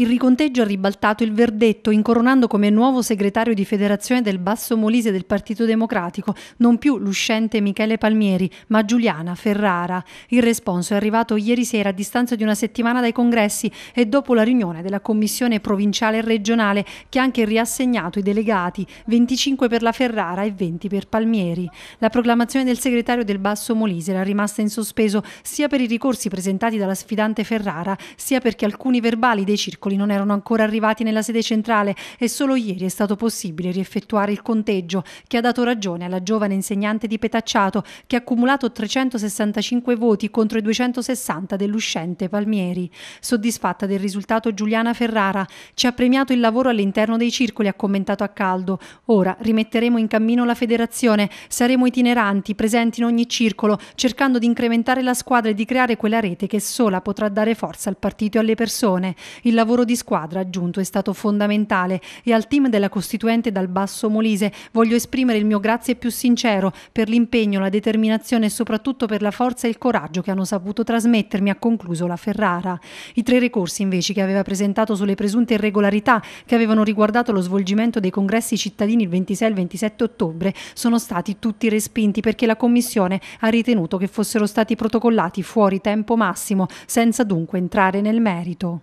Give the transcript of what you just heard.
Il riconteggio ha ribaltato il verdetto, incoronando come nuovo segretario di federazione del Basso Molise del Partito Democratico non più l'uscente Michele Palmieri, ma Giuliana Ferrara. Il responso è arrivato ieri sera a distanza di una settimana dai congressi e dopo la riunione della Commissione provinciale e regionale che ha anche riassegnato i delegati, 25 per la Ferrara e 20 per Palmieri. La proclamazione del segretario del Basso Molise era rimasta in sospeso sia per i ricorsi presentati dalla sfidante Ferrara, sia perché alcuni verbali dei circoli calcoli non erano ancora arrivati nella sede centrale e solo ieri è stato possibile rieffettuare il conteggio che ha dato ragione alla giovane insegnante di Petacciato che ha accumulato 365 voti contro i 260 dell'uscente Palmieri. Soddisfatta del risultato Giuliana Ferrara ci ha premiato il lavoro all'interno dei circoli, ha commentato a caldo. Ora rimetteremo in cammino la federazione, saremo itineranti, presenti in ogni circolo, cercando di incrementare la squadra e di creare quella rete che sola potrà dare forza al partito e alle persone. Il lavoro lavoro di squadra aggiunto è stato fondamentale e al team della Costituente dal Basso Molise voglio esprimere il mio grazie più sincero per l'impegno, la determinazione e soprattutto per la forza e il coraggio che hanno saputo trasmettermi, ha concluso la Ferrara. I tre ricorsi invece che aveva presentato sulle presunte irregolarità che avevano riguardato lo svolgimento dei congressi cittadini il 26 e il 27 ottobre sono stati tutti respinti perché la Commissione ha ritenuto che fossero stati protocollati fuori tempo massimo, senza dunque entrare nel merito.